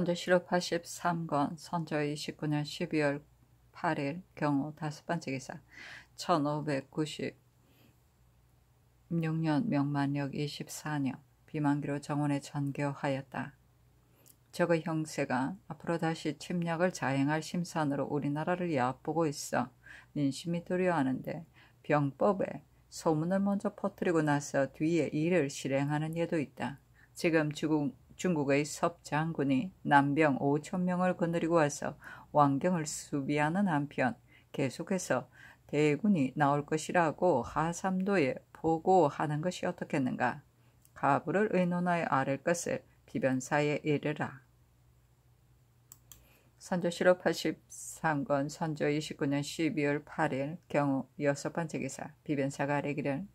선조시록 83권 선조 29년 12월 8일 경우 다섯 번째 기사 1596년 명만력 24년 비만기로 정원에 전교하였다. 적의 형세가 앞으로 다시 침략을 자행할 심산으로 우리나라를 얕보고 있어 민심이 두려워하는데 병법에 소문을 먼저 퍼뜨리고 나서 뒤에 일을 실행하는 예도 있다. 지금 중국, 중국의 섭장군이 남병 5천명을 거느리고 와서 왕경을 수비하는 한편 계속해서 대군이 나올 것이라고 하삼도에 보고하는 것이 어떻겠는가. 가부를 의논하여 아랠 것을 비변사에 이르라. 선조실업 83권 선조 29년 12월 8일 경우 여섯 번째 기사 비변사가 아래기를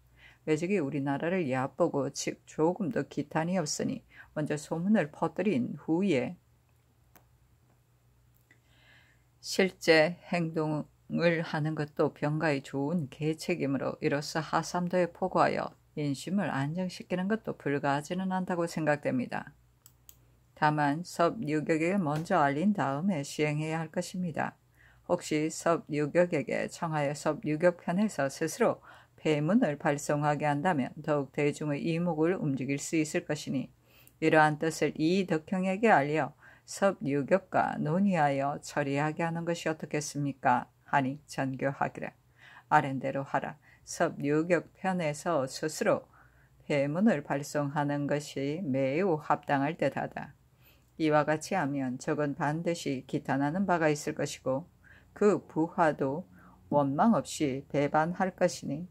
외직이 우리나라를 얕보고 즉 조금도 기탄이 없으니 먼저 소문을 퍼뜨린 후에 실제 행동을 하는 것도 병가의 좋은 계책이므로 이로써 하삼도에 포고하여 인심을 안정시키는 것도 불가하지는 않다고 생각됩니다. 다만 섭유격에게 먼저 알린 다음에 시행해야 할 것입니다. 혹시 섭유격에게 청하여 섭유격편에서 스스로 폐문을 발송하게 한다면 더욱 대중의 이목을 움직일 수 있을 것이니 이러한 뜻을 이덕형에게 알려 섭유격과 논의하여 처리하게 하는 것이 어떻겠습니까? 하니 전교하기라 아랜대로 하라. 섭유격 편에서 스스로 폐문을 발송하는 것이 매우 합당할 듯하다 이와 같이 하면 적은 반드시 기탄하는 바가 있을 것이고 그 부하도 원망 없이 배반할 것이니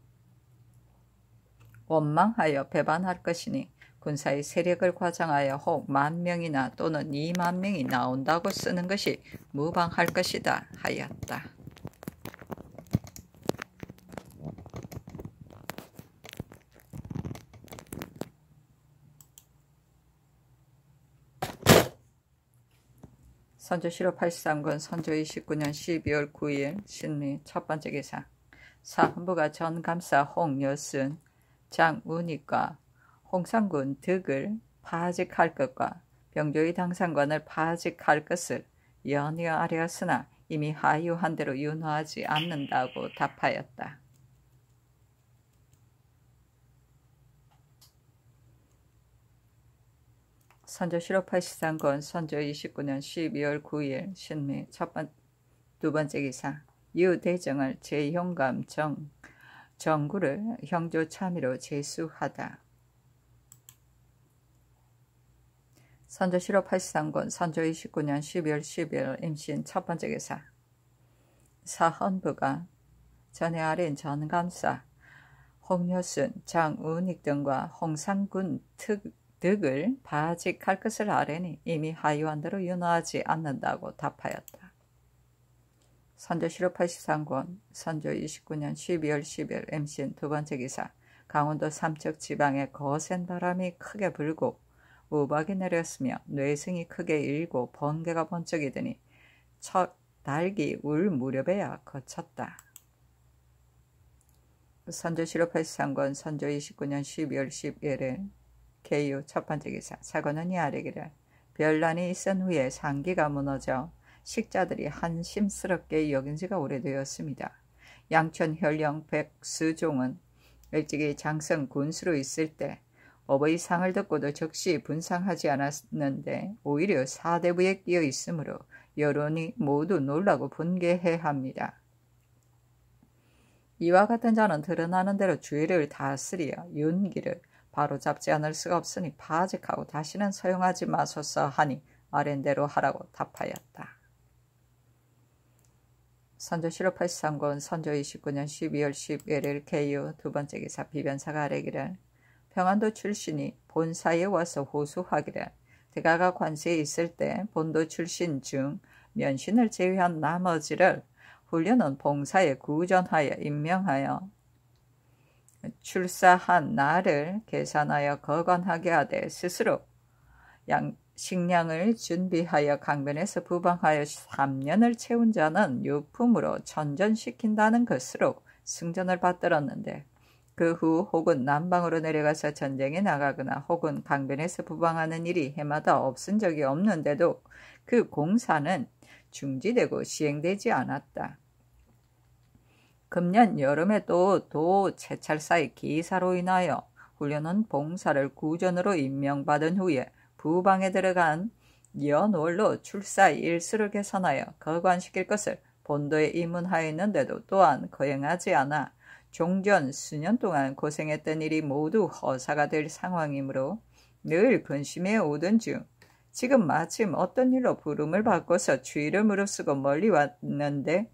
원망하여 배반할 것이니 군사의 세력을 과장하여 혹 만 명이나 또는 이만 명이 나온다고 쓰는 것이 무방할 것이다 하였다. 선조시로 83권 선조 29년 12월 9일 신리 첫 번째 기사 사헌부가 전감사 홍여순 장우니까 홍상군 득을 파직할 것과 병조의 당상관을 파직할 것을 연이어 아뢰었으나 이미 하유한 대로 윤화하지 않는다고 답하였다. 선조 실업할 시상권 선조 29년 12월 9일 신미 첫 번, 두 번째 기사 유대정을 제형감정 정구를 형조 참의로 제수하다. 선조실업 83권 선조 29년 12월 12일 임신 첫 번째 기사 사헌부가 전에 아린 전감사 홍여순, 장운익 등과 홍상군 특, 득을 바직할 것을 아뢰니 이미 하유원대로 윤화하지 않는다고 답하였다. 선조 실업 83권, 선조 29년 12월 10일 MCN 두 번째 기사, 강원도 삼척 지방에 거센 바람이 크게 불고 우박이 내렸으며 뇌승이 크게 일고 번개가 번쩍이 더니첫 달기 울 무렵에야 거쳤다. 선조 실업 83권, 선조 29년 12월 10일에 KU 첫 번째 기사, 사고는 이 아래기를 별난이 있은 후에 상기가 무너져 식자들이 한심스럽게 여긴 지가 오래되었습니다. 양천 현령 백수종은 일찍이 장성 군수로 있을 때 어버이 상을 듣고도 적시 분상하지 않았는데 오히려 사대부에 끼어 있으므로 여론이 모두 놀라고 분개해 합니다. 이와 같은 자는 드러나는 대로 주의를 다스리어 윤기를 바로 잡지 않을 수가 없으니 파직하고 다시는 사용하지 마소서 하니 아랜대로 하라고 답하였다. 선조 1583권 선조 29년 12월 10일 KU 두 번째 기사 비변사가 아래기를 평안도 출신이 본사에 와서 호수하기를 대가가 관세에 있을 때 본도 출신 중 면신을 제외한 나머지를 훈련은 봉사에 구전하여 임명하여 출사한 날을 계산하여 거건하게 하되 스스로 양, 식량을 준비하여 강변에서 부방하여 3년을 채운 자는 유품으로 전전시킨다는 것으로 승전을 받들었는데 그 후 혹은 남방으로 내려가서 전쟁에 나가거나 혹은 강변에서 부방하는 일이 해마다 없은 적이 없는데도 그 공사는 중지되고 시행되지 않았다. 금년 여름에 또도 채찰사의 기사로 인하여 훈련원 봉사를 구전으로 임명받은 후에 부방에 들어간 연월로 출사 일수를 개선하여 거관시킬 것을 본도에 입문하였는데도 또한 거행하지 않아 종전 수년 동안 고생했던 일이 모두 허사가 될 상황이므로 늘 근심에 오던 중 지금 마침 어떤 일로 부름을 받고서 주의를 무릅쓰고 멀리 왔는데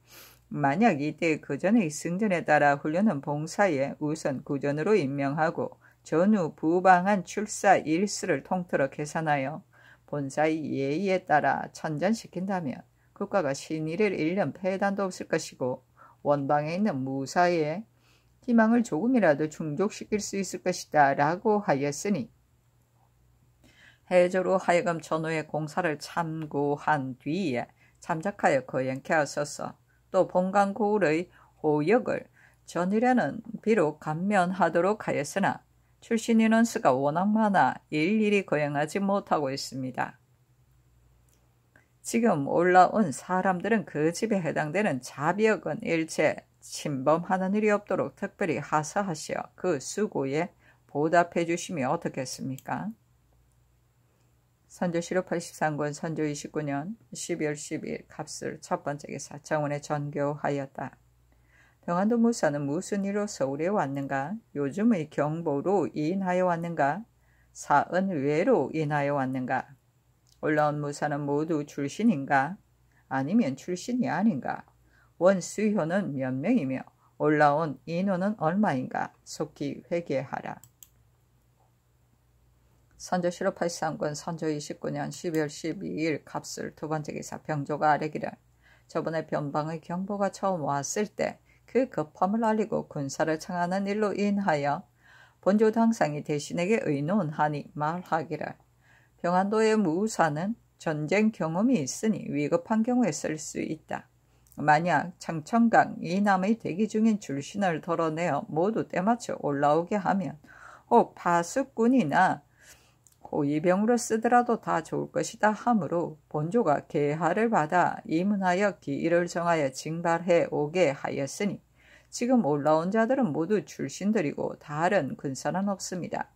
만약 이때 그전의 승전에 따라 훈련은 봉사에 우선 구전으로 임명하고 전후 부방한 출사 일수를 통틀어 계산하여 본사의 예의에 따라 천전시킨다면 국가가 신의를 1년 폐단도 없을 것이고 원방에 있는 무사의 희망을 조금이라도 충족시킬 수 있을 것이다 라고 하였으니 해조로 하여금 전후의 공사를 참고한 뒤에 잠작하여 거행케 하소서 또 본강 고울의 호역을 전일에는 비록 감면하도록 하였으나 출신 인원수가 워낙 많아 일일이 거행하지 못하고 있습니다. 지금 올라온 사람들은 그 집에 해당되는 자비역은 일체 침범하는 일이 없도록 특별히 하사하시어 그 수고에 보답해 주시면 어떻겠습니까? 선조시록 83권 선조 29년 12월 10일 갑술 첫 번째 기사 정원에 전교하였다. 병안도 무사는 무슨 이로 서울에 왔는가? 요즘의 경보로 인하여 왔는가? 사은 외로 인하여 왔는가? 올라온 무사는 모두 출신인가? 아니면 출신이 아닌가? 원수효는 몇 명이며 올라온 인원은 얼마인가? 속히 회개하라. 선조 1로 83권 선조 29년 12월 12일 값을 두 번째 기사 병조가 아래기를 저번에 변방의 경보가 처음 왔을 때그 급함을 알리고 군사를 청하는 일로 인하여 본조 당상이 대신에게 의논하니 말하기를 평안도의 무사는 전쟁 경험이 있으니 위급한 경우에 쓸 수 있다. 만약 창천강 이남의 대기 중인 줄신을 덜어내어 모두 때맞춰 올라오게 하면 혹 파수꾼이나 호위병으로 쓰더라도 다 좋을 것이다 하므로 본조가 계하를 받아 이문하여 기일을 정하여 징발해 오게 하였으니 지금 올라온 자들은 모두 출신들이고 다른 근사는 없습니다.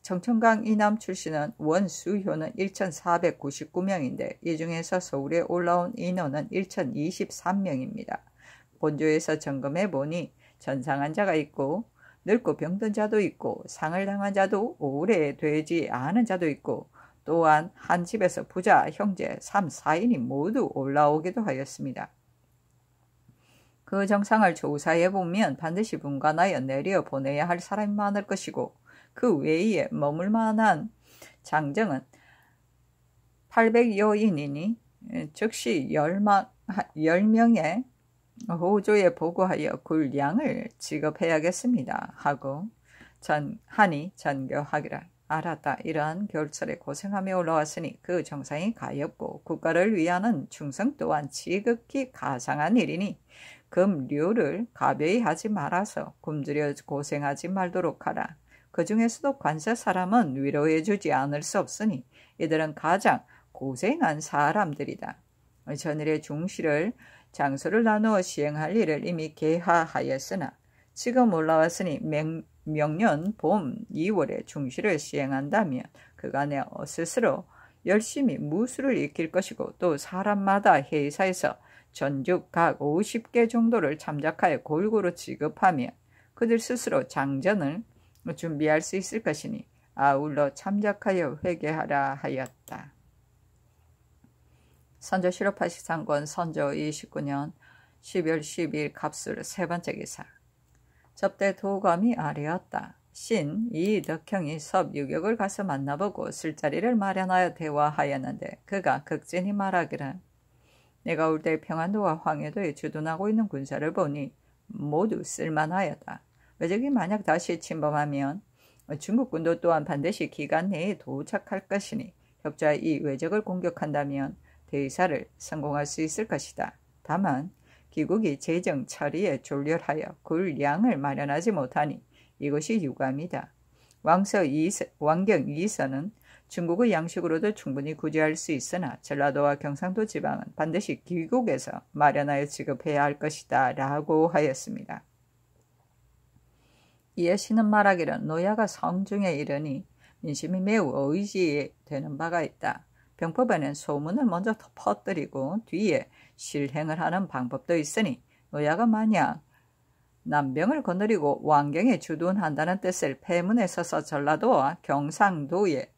청천강 이남 출신은 원수효는 1,499명인데 이 중에서 서울에 올라온 인원은 1,023명입니다. 본조에서 점검해 보니 전상한 자가 있고 늙고 병든 자도 있고 상을 당한 자도 오래 되지 않은 자도 있고 또한 한 집에서 부자, 형제, 3, 4인이 모두 올라오기도 하였습니다. 그 정상을 조사해 보면 반드시 분관하여 내려 보내야 할사람많을 것이고 그 외에 머물 만한 장정은 800여인이니 즉시 10명의 호조에 보고하여 굴량을 지급해야겠습니다. 하고 전 하니 전교하기라 알았다. 이러한 겨울철에 고생하며 올라왔으니 그 정상이 가엾고 국가를 위하는 충성 또한 지극히 가상한 일이니 금류를 가벼이 하지 말아서 굶주려 고생하지 말도록 하라. 그 중에서도 관세 사람은 위로해 주지 않을 수 없으니 이들은 가장 고생한 사람들이다. 전일의 중시를 장소를 나누어 시행할 일을 이미 계하하였으나 지금 올라왔으니 맹, 명년 봄 2월에 중시를 시행한다면 그간에 스스로 열심히 무술을 익힐 것이고 또 사람마다 회사에서 전국 각 50개 정도를 참작하여 골고루 지급하며 그들 스스로 장전을 준비할 수 있을 것이니 아울러 참작하여 회개하라 하였다. 선조 실록 83권 선조 29년 12월 12일 갑술 세 번째 기사 접대 도감이 아래였다. 신 이덕형이 섭유격을 가서 만나보고 술자리를 마련하여 대화하였는데 그가 극진히 말하기를 내가 올 때 평안도와 황해도에 주둔하고 있는 군사를 보니 모두 쓸만하였다. 외적이 만약 다시 침범하면 중국군도 또한 반드시 기간 내에 도착할 것이니 협자 이 외적을 공격한다면 대사를 성공할 수 있을 것이다. 다만 기국이 재정 처리에 졸렬하여 굴량을 마련하지 못하니 이것이 유감이다. 왕서 이서, 왕경 이서는 중국의 양식으로도 충분히 구제할 수 있으나 전라도와 경상도 지방은 반드시 귀국에서 마련하여 지급해야 할 것이다 라고 하였습니다. 이에 신은 말하기를 노야가 성중에 이르니 민심이 매우 의지되는 바가 있다. 병법에는 소문을 먼저 퍼뜨리고 뒤에 실행을 하는 방법도 있으니 노야가 만약 남병을 거느리고 왕경에 주둔한다는 뜻을 폐문에 서서 전라도와 경상도에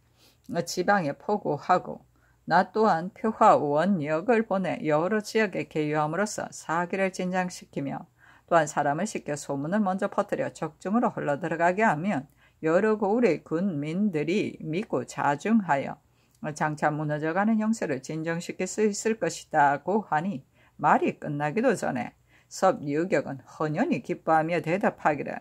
어, 지방에 포고하고 나 또한 표화원 역을 보내 여러 지역에 개유함으로써 사기를 진장시키며 또한 사람을 시켜 소문을 먼저 퍼뜨려 적중으로 흘러들어가게 하면 여러 고을의 군민들이 믿고 자중하여 장차 무너져가는 형세를 진정시킬 수 있을 것이다고 하니 말이 끝나기도 전에 섭유격은 헌연히 기뻐하며 대답하기를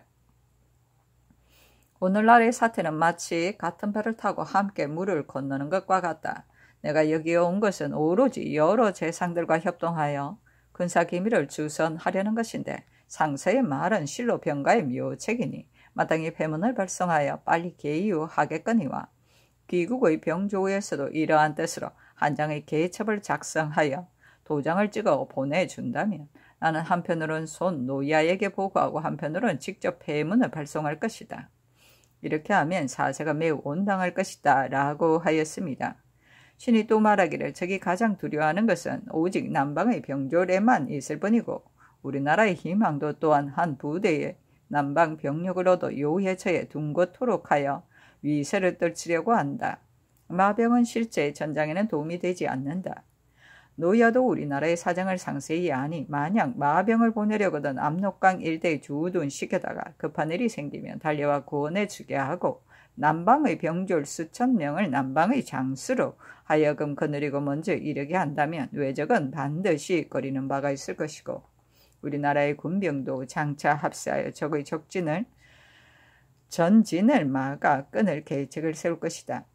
오늘날의 사태는 마치 같은 배를 타고 함께 물을 건너는 것과 같다. 내가 여기에 온 것은 오로지 여러 재상들과 협동하여 군사기밀을 주선하려는 것인데 상세의 말은 실로 병가의 묘책이니 마땅히 폐문을 발송하여 빨리 개유하겠거니와 귀국의 병조에서도 이러한 뜻으로 한 장의 계첩을 작성하여 도장을 찍어 보내준다면 나는 한편으론 손 노야에게 보고하고 한편으론 직접 폐문을 발송할 것이다. 이렇게 하면 사자가 매우 온당할 것이다 라고 하였습니다. 신이 또 말하기를 적이 가장 두려워하는 것은 오직 남방의 병졸에만 있을 뿐이고 우리나라의 희망도 또한 한 부대에 남방 병력으로도 요해처에 둥고토록 하여 위세를 떨치려고 한다. 마병은 실제 전장에는 도움이 되지 않는다. 노야도 우리나라의 사정을 상세히 아니 마냥 마병을 보내려거든 압록강 일대에 주둔 시켜다가 급한 일이 생기면 달려와 구원해 주게 하고 남방의 병졸 수천 명을 남방의 장수로 하여금 거느리고 먼저 이르게 한다면 외적은 반드시 거리는 바가 있을 것이고 우리나라의 군병도 장차 합사하여 적의 적진을 전진을 막아 끊을 계책을 세울 것이다.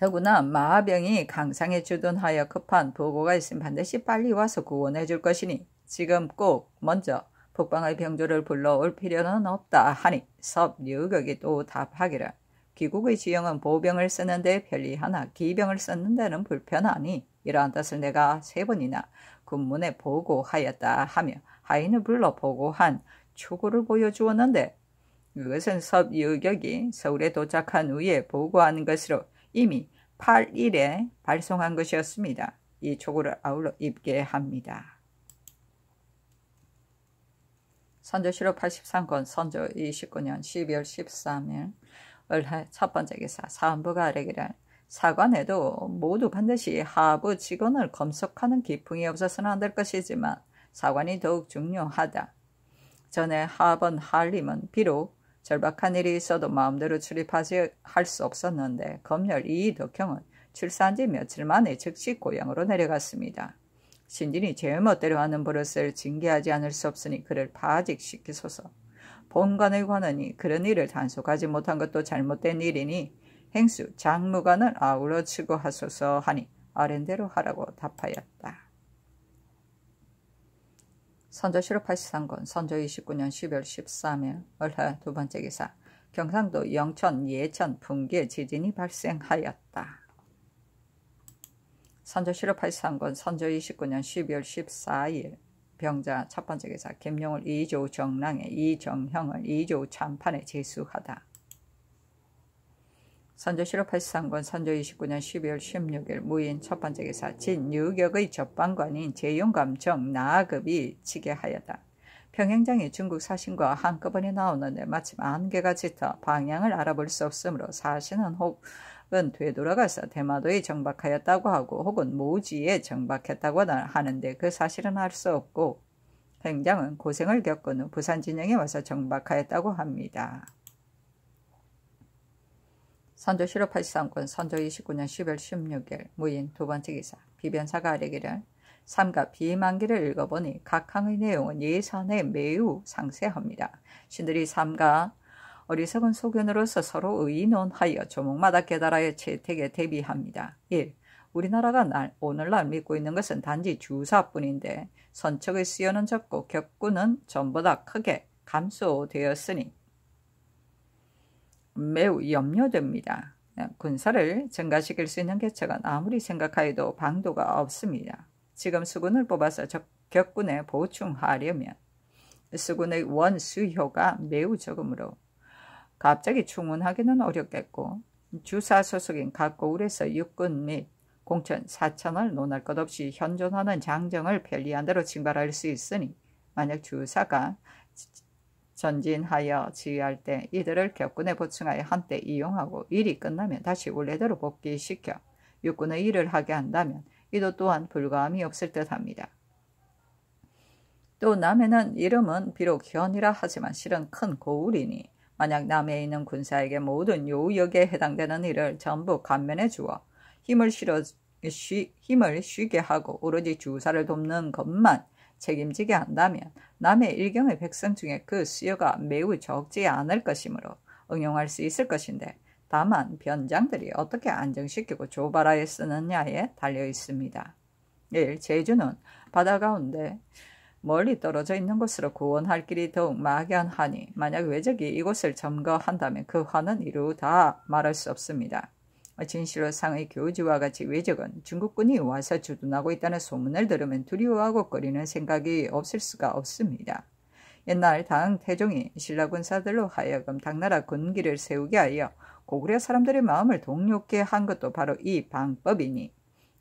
더구나 마병이 강상에 주둔하여 급한 보고가 있으면 반드시 빨리 와서 구원해 줄 것이니 지금 꼭 먼저 북방의 병조를 불러올 필요는 없다 하니 섭류격이 또 답하기를 귀국의 지형은 보병을 쓰는데 편리하나 기병을 쓰는 데는 불편하니 이러한 뜻을 내가 세 번이나 군문에 보고하였다 하며 하인을 불러 보고한 추구를 보여주었는데 이것은 섭유격이 서울에 도착한 후에 보고한 것으로 이미 8일에 발송한 것이었습니다. 이촉를 아울러 입게 합니다. 선조시로 83권 선조 29년 12월 13일 을해 첫 번째 기사 사안부가 아래기란 사관에도 모두 반드시 하부 직원을 검색하는 기풍이 없어서는 안 될 것이지만 사관이 더욱 중요하다. 전에 하번 한림은 비록 절박한 일이 있어도 마음대로 출입하지 할 수 없었는데 검열 이덕형은 출산 지 며칠 만에 즉시 고향으로 내려갔습니다. 신진이 제 멋대로 하는 버릇을 징계하지 않을 수 없으니 그를 파직시키소서. 본관의 관원이 그런 일을 단속하지 못한 것도 잘못된 일이니 행수 장무관을 아울러 치고 하소서 하니 아랜대로 하라고 답하였다. 선조실록 83권 선조 29년 12월 13일 월화 두 번째 기사 경상도 영천 예천 붕괴 지진이 발생하였다. 선조실록 83권 선조 29년 12월 14일 병자 첫 번째 기사 김용을 이조 정랑에 이정형을 이조 참판에 제수하다. 선조 실록 83권 선조 29년 12월 16일 무인 첫 번째 기사 진유격의 접방관인 제용감정 나급이 치게 하였다. 평행장이 중국 사신과 한꺼번에 나오는데 마침 안개가 짙어 방향을 알아볼 수 없으므로 사신은 혹은 되돌아가서 대마도에 정박하였다고 하고 혹은 모지에 정박했다고 하는데 그 사실은 알 수 없고 행장은 고생을 겪은 후 부산 진영에 와서 정박하였다고 합니다. 선조 1583권 선조 29년 10월 16일 무인 두 번째 기사 비변사가 아래기를 삼가 비만기를 읽어보니 각 항의 내용은 예산에 매우 상세합니다. 신들이 삼가 어리석은 소견으로서 서로 의논하여 조목마다 깨달아야 채택에 대비합니다. 1. 우리나라가 날, 오늘날 믿고 있는 것은 단지 주사뿐인데 선척의 수요는 적고 격구는 전보다 크게 감소되었으니 매우 염려됩니다. 군사를 증가시킬 수 있는 개척은 아무리 생각하여도 방도가 없습니다. 지금 수군을 뽑아서 적, 격군에 보충하려면 수군의 원수효가 매우 적으므로 갑자기 충원하기는 어렵겠고 주사 소속인 각 고울에서 육군 및 공천 사천을 논할 것 없이 현존하는 장정을 편리한 대로 징발할 수 있으니 만약 주사가 전진하여 지휘할 때 이들을 격군에 보충하여 한때 이용하고 일이 끝나면 다시 원래대로 복귀시켜 육군의 일을 하게 한다면 이도 또한 불가함이 없을 듯합니다. 또 남해는 이름은 비록 현이라 하지만 실은 큰 고울이니 만약 남해에 있는 군사에게 모든 요역에 해당되는 일을 전부 감면해 주어 힘을 실어 쉬, 힘을 쉬게 하고 오로지 주사를 돕는 것만 책임지게 한다면 남의 일경의 백성 중에 그 수요가 매우 적지 않을 것이므로 응용할 수 있을 것인데 다만 변장들이 어떻게 안정시키고 조바라에 쓰느냐에 달려 있습니다. 1. 제주는 바다 가운데 멀리 떨어져 있는 곳으로 구원할 길이 더욱 막연하니 만약 외적이 이곳을 점거한다면 그 화는 이루 다 말할 수 없습니다. 뭐 진실로상의 교주와 같이 외적은 중국군이 와서 주둔하고 있다는 소문을 들으면 두려워하고 거리는 생각이 없을 수가 없습니다. 옛날 당 태종이 신라 군사들로 하여금 당나라 군기를 세우게 하여 고구려 사람들의 마음을 동요케 한 것도 바로 이 방법이니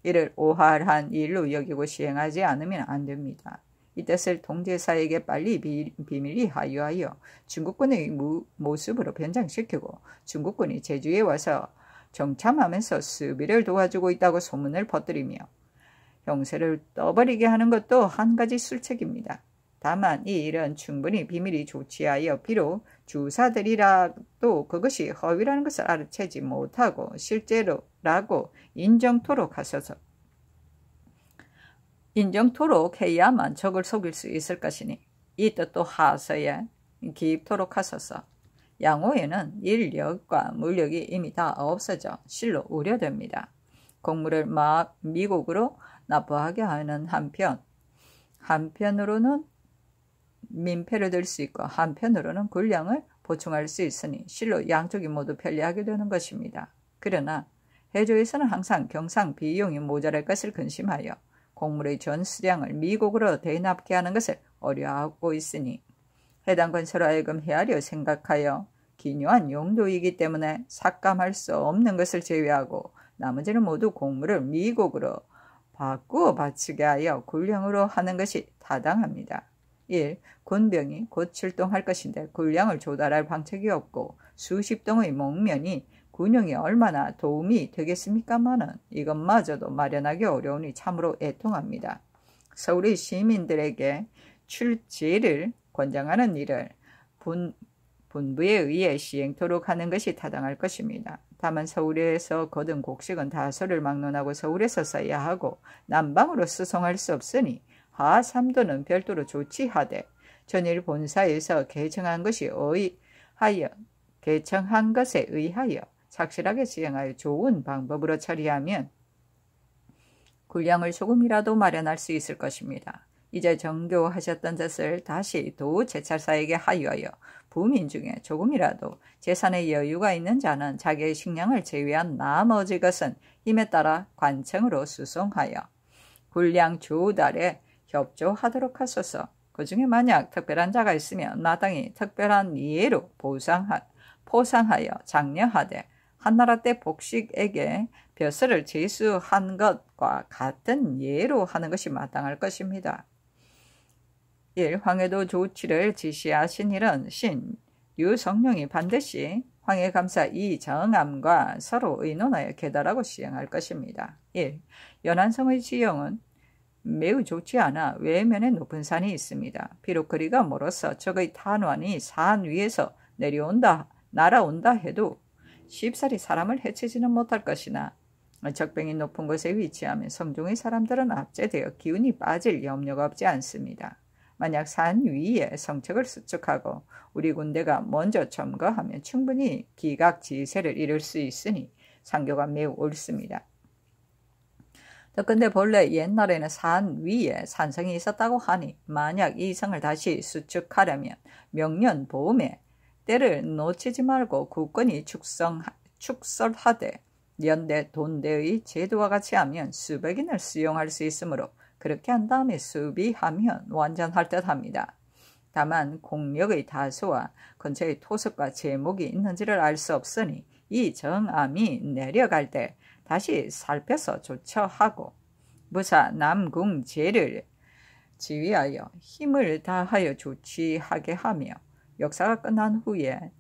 이를 오할한 일로 여기고 시행하지 않으면 안 됩니다. 이 뜻을 통제사에게 빨리 비, 밀리 하여하여 중국군의 무, 모습으로 변장시키고 중국군이 제주에 와서 정참하면서 수비를 도와주고 있다고 소문을 퍼뜨리며 형세를 떠버리게 하는 것도 한 가지 술책입니다. 다만 이 일은 충분히 비밀이 조치하여 비록 주사들이라도 그것이 허위라는 것을 알아채지 못하고 실제로라고 인정토록 하셔서 인정토록 해야만 적을 속일 수 있을 것이니 이 뜻도 하서에 깊도록 하소서 양호에는 인력과 물력이 이미 다 없어져 실로 우려됩니다. 곡물을 막 미국으로 납부하게 하는 한편 한편으로는 민폐를 들 수 있고 한편으로는 군량을 보충할 수 있으니 실로 양쪽이 모두 편리하게 되는 것입니다. 그러나 해조에서는 항상 경상 비용이 모자랄 것을 근심하여 곡물의 전 수량을 미국으로 대납케 하는 것을 어려하고 있으니 해당 건설 하여금 헤아려 생각하여 기묘한 용도이기 때문에 삭감할 수 없는 것을 제외하고 나머지는 모두 공물을 미국으로 바꾸어 바치게 하여 군량으로 하는 것이 타당합니다. 1. 군병이 곧 출동할 것인데 군량을 조달할 방책이 없고 수십 동의 목면이 군용이 얼마나 도움이 되겠습니까마는 이것마저도 마련하기 어려우니 참으로 애통합니다. 서울의 시민들에게 출지를 권장하는 일을 본, 본부에 의해 시행토록 하는 것이 타당할 것입니다. 다만 서울에서 거둔 곡식은 다소를 막론하고 서울에서 써야 하고 남방으로 수송할 수 없으니 하삼도는 별도로 조치하되 전일 본사에서 개정한 것이 의하여 개청한 것에 의하여 착실하게 시행하여 좋은 방법으로 처리하면 군량을 조금이라도 마련할 수 있을 것입니다. 이제 정교하셨던 뜻을 다시 도 제찰사에게 하유하여 부민 중에 조금이라도 재산의 여유가 있는 자는 자기의 식량을 제외한 나머지 것은 힘에 따라 관청으로 수송하여 군량 조달에 협조하도록 하소서. 그 중에 만약 특별한 자가 있으면 마땅히 특별한 예로 보상하, 포상하여 장려하되 한나라 때 복식에게 벼슬을 제수한 것과 같은 예로 하는 것이 마땅할 것입니다. 1. 황해도 조치를 지시하신 일은 신, 유성룡이 반드시 황해 감사 이정암과 서로 의논하여 계달하고 시행할 것입니다. 1. 연안성의 지형은 매우 좋지 않아 외면에 높은 산이 있습니다. 비록 거리가 멀어서 적의 탄환이 산 위에서 내려온다, 날아온다 해도 쉽사리 사람을 해치지는 못할 것이나 적병이 높은 곳에 위치하면 성종의 사람들은 압제되어 기운이 빠질 염려가 없지 않습니다. 만약 산 위에 성책을 수축하고 우리 군대가 먼저 점거하면 충분히 기각지세를 이룰 수 있으니 상교가 매우 옳습니다. 근데 본래 옛날에는 산 위에 산성이 있었다고 하니 만약 이 성을 다시 수축하려면 명년 보험에 때를 놓치지 말고 국권이 축성, 축설하되 연대 돈대의 제도와 같이 하면 수백인을 수용할 수 있으므로 그렇게 한 다음에 수비하면 완전할 듯 합니다. 다만 공력의 다수와 근처의 토습과 제목이 있는지를 알 수 없으니 이 정암이 내려갈 때 다시 살펴서 조처하고 무사 남궁제를 지휘하여 힘을 다하여 조치하게 하며 역사가 끝난 후에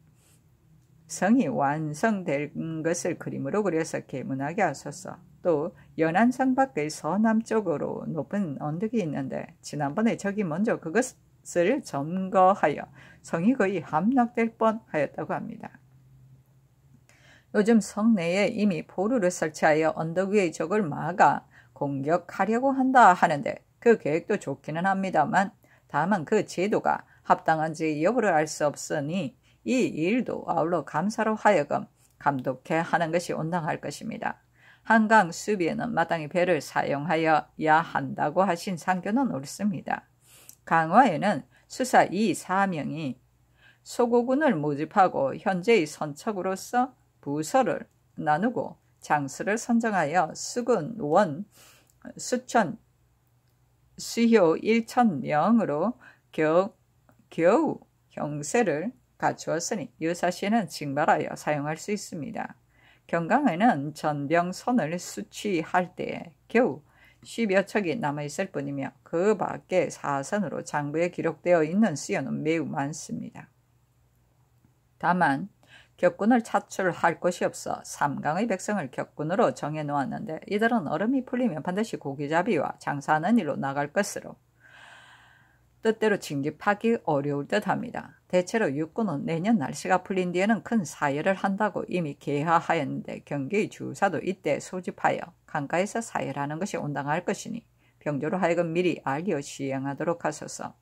성이 완성된 것을 그림으로 그려서 개문하게 하소서. 또 연안산 밖의 서남쪽으로 높은 언덕이 있는데 지난번에 적이 먼저 그것을 점거하여 성이 거의 함락될 뻔하였다고 합니다. 요즘 성내에 이미 포루를 설치하여 언덕 위의 적을 막아 공격하려고 한다 하는데 그 계획도 좋기는 합니다만 다만 그 제도가 합당한지 여부를 알 수 없으니 이 일도 아울러 감사로 하여금 감독해 하는 것이 온당할 것입니다. 한강 수비에는 마땅히 배를 사용하여야 한다고 하신 상견은 옳습니다. 강화에는 수사 2, 4명이 소고군을 모집하고 현재의 선척으로서 부서를 나누고 장수를 선정하여 수군 원 수천 수효 1천 명으로 겨우, 겨우 형세를 갖추었으니 유사시는 에 징발하여 사용할 수 있습니다. 경강에는 전병선을 수취할 때에 겨우 1 0여 척이 남아있을 뿐이며 그 밖에 사선으로 장부에 기록되어 있는 수요는 매우 많습니다. 다만 격군을 차출할 곳이 없어 삼강의 백성을 격군으로 정해놓았는데 이들은 얼음이 풀리면 반드시 고기잡이와 장사하는 일로 나갈 것으로 뜻대로 징집하기 어려울 듯합니다. 대체로 육군은 내년 날씨가 풀린 뒤에는 큰 사열을 한다고 이미 계하하였는데 경계의 주사도 이때 소집하여 강가에서 사열하는 것이 온당할 것이니 병조로 하여금 미리 알려 시행하도록 하소서.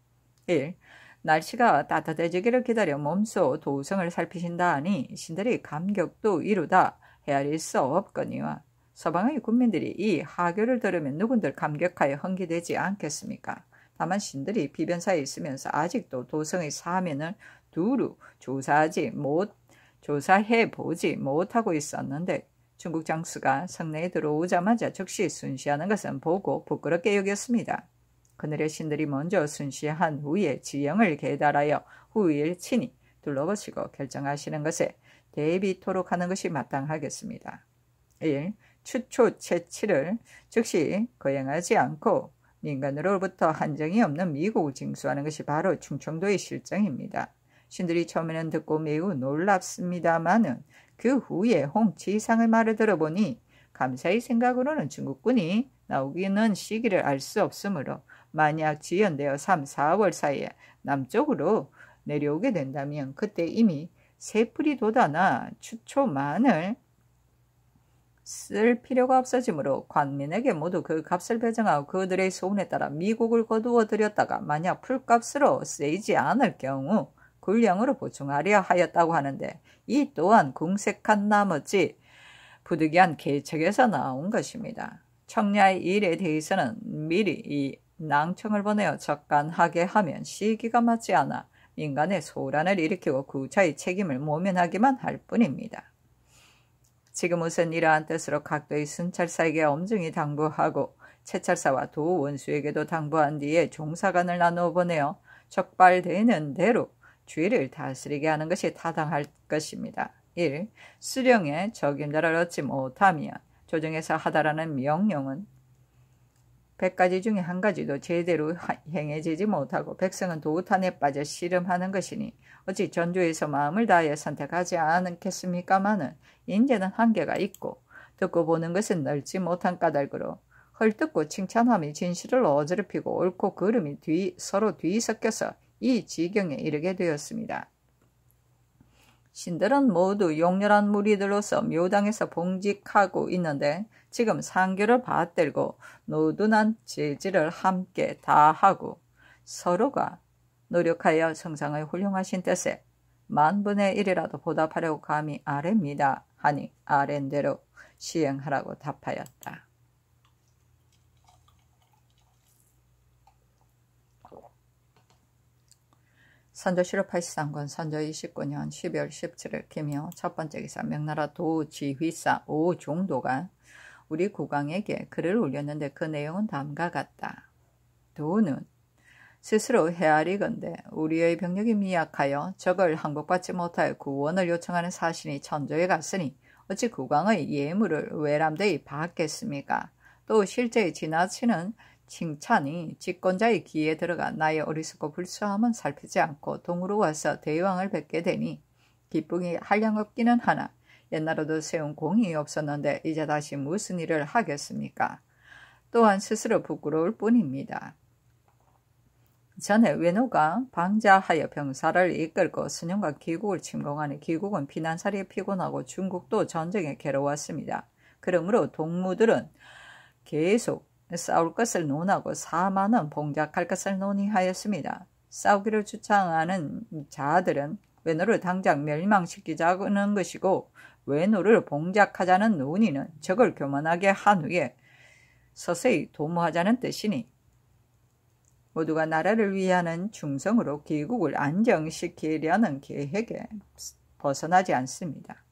1. 날씨가 따뜻해지기를 기다려 몸소 도성을 살피신다 하니 신들이 감격도 이루다 헤아릴 수 없거니와 서방의 국민들이이 하교를 들으면 누군들 감격하여 헌기되지 않겠습니까? 다만 신들이 비변사에 있으면서 아직도 도성의 사면을 두루 조사하지 못 조사해 보지 못하고 있었는데 중국 장수가 성내에 들어오자마자 즉시 순시하는 것은 보고 부끄럽게 여겼습니다. 그늘의 신들이 먼저 순시한 후에 지형을 계달하여 후일 친히 둘러보시고 결정하시는 것에 대비토록 하는 것이 마땅하겠습니다. 1. 추초 채취를 즉시 거행하지 않고 민간으로부터 한정이 없는 미국을 징수하는 것이 바로 충청도의 실정입니다. 신들이 처음에는 듣고 매우 놀랍습니다마는그 후에 홍치상의 말을 들어보니 감사의 생각으로는 중국군이 나오기는 시기를 알 수 없으므로 만약 지연되어 3, 4월 사이에 남쪽으로 내려오게 된다면 그때 이미 새풀이 돋아나 추초만을 쓸 필요가 없어지므로 관민에게 모두 그 값을 배정하고 그들의 소원에 따라 미국을 거두어 들였다가 만약 풀값으로 쓰이지 않을 경우 군량으로 보충하려 하였다고 하는데 이 또한 궁색한 나머지 부득이한 계책에서 나온 것입니다. 청야의 일에 대해서는 미리 이 낭청을 보내어 적간하게 하면 시기가 맞지 않아 인간의 소란을 일으키고 구차의 책임을 모면하기만 할 뿐입니다. 지금 우선 이러한 뜻으로 각도의 순찰사에게 엄중히 당부하고 채찰사와 도 원수에게도 당부한 뒤에 종사관을 나누어 보내어 적발되는 대로 주의를 다스리게 하는 것이 타당할 것입니다. 1. 수령의 적임자를 얻지 못하면 조정에서 하다라는 명령은 백가지 중에 한 가지도 제대로 행해지지 못하고 백성은 도탄에 빠져 씨름하는 것이니 어찌 전주에서 마음을 다해 선택하지 않겠습니까마는 인재는 한계가 있고 듣고 보는 것은 넓지 못한 까닭으로 헐뜯고 칭찬함이 진실을 어지럽히고 옳고 그름이 뒤, 서로 뒤섞여서 이 지경에 이르게 되었습니다. 신들은 모두 용렬한 무리들로서 묘당에서 봉직하고 있는데 지금 상교를 받들고 노둔한 재질을 함께 다하고 서로가 노력하여 성상의 훌륭하신 뜻에 만분의 일이라도 보답하려고 감히 아래입니다. 하니 아랜대로 시행하라고 답하였다. 선조시로 83권 선조 29년 12월 17일 김효 첫 번째 기사 명나라 도지휘사 오종도가 우리 국왕에게 글을 올렸는데 그 내용은 다음과 같다. 도우는 스스로 헤아리건데 우리의 병력이 미약하여 적을 항복받지 못할 구원을 요청하는 사신이 천조에 갔으니 어찌 국왕의 예물을 외람되이 받겠습니까? 또실제 지나치는 칭찬이 집권자의 귀에 들어가 나의 어리석고 불쌍함은 살피지 않고 동으로 와서 대왕을 뵙게 되니 기쁨이 한량없기는 하나 옛날에도 세운 공이 없었는데 이제 다시 무슨 일을 하겠습니까? 또한 스스로 부끄러울 뿐입니다. 전에 외노가 방자하여 병사를 이끌고 순영과 귀국을 침공하니 귀국은 피난살이에 피곤하고 중국도 전쟁에 괴로웠습니다. 그러므로 동무들은 계속 싸울 것을 논하고 사만원 봉작할 것을 논의하였습니다. 싸우기를 주창하는 자들은 외노를 당장 멸망시키자는 것이고 외노를 봉작하자는 논의는 적을 교만하게 한 후에 서서히 도모하자는 뜻이니 모두가 나라를 위하는 중성으로 귀국을 안정시키려는 계획에 벗어나지 않습니다.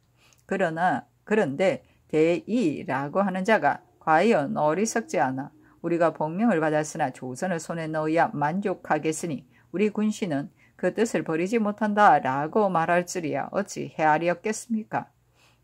그러나 그런데 대이라고 하는 자가 과연 어리석지 않아 우리가 복명을 받았으나 조선을 손에 넣어야 만족하겠으니 우리 군신은 그 뜻을 버리지 못한다 라고 말할 줄이야 어찌 헤아리었겠습니까?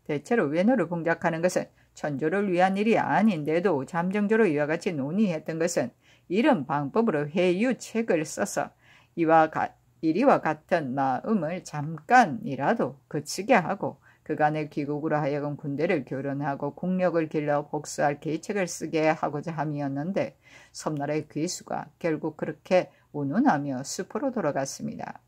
대체로 외노를 공작하는 것은 천조를 위한 일이 아닌데도 잠정조로 이와 같이 논의했던 것은 이런 방법으로 회유책을 써서 이와 같 이리와 같은 마음을 잠깐이라도 그치게 하고 그간의 귀국으로 하여금 군대를 교련하고 국력을 길러 복수할 계책을 쓰게 하고자 함이었는데 섬나라의 귀수가 결국 그렇게 운운하며 숲으로 돌아갔습니다.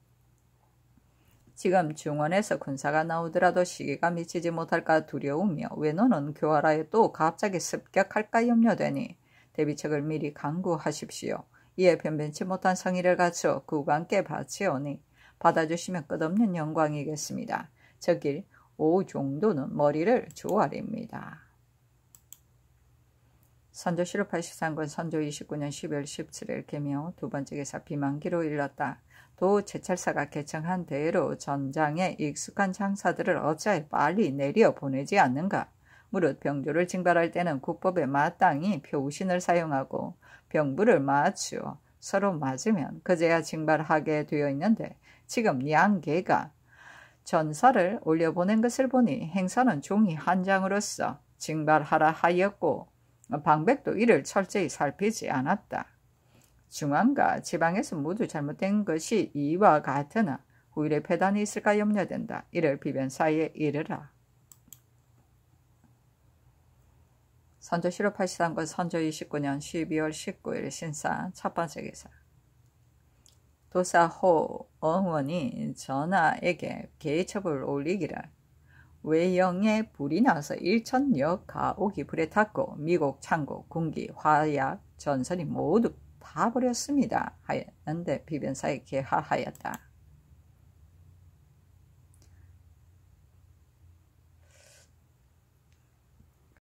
지금 중원에서 군사가 나오더라도 시기가 미치지 못할까 두려우며 외노는 교활하여 또 갑자기 습격할까 염려되니 대비책을 미리 강구하십시오. 이에 변변치 못한 성의를 갖춰 구관께 바치오니 받아주시면 끝없는 영광이겠습니다. 저길 오종도는 머리를 조아립니다. 선조 시록 83권 선조 29년 12월 17일 개묘 두 번째 기사 비만기로 일렀다. 도 제찰사가 개청한 대로 전장에 익숙한 장사들을 어찌하여 빨리 내려 보내지 않는가. 무릇 병조를 징발할 때는 국법에 마땅히 표신을 사용하고 병부를 맞추어 서로 맞으면 그제야 징발하게 되어 있는데 지금 양계가 전사를 올려보낸 것을 보니 행사는 종이 한 장으로서 징발하라 하였고 방백도 이를 철저히 살피지 않았다. 중앙과 지방에서 모두 잘못된 것이 이와 같으나 후일에 폐단이 있을까 염려된다. 이를 비변 사이에 이르라. 선조시로 시3권 선조 29년 12월 19일 신사첫 번째 기사 도사호 어원이 전하에게 개첩을 올리기를 외형에 불이 나서 일천여 가옥이 불에 탔고 미국 창고 군기 화약 전선이 모두 다 버렸습니다. 하였는데 비변사에 개하하였다.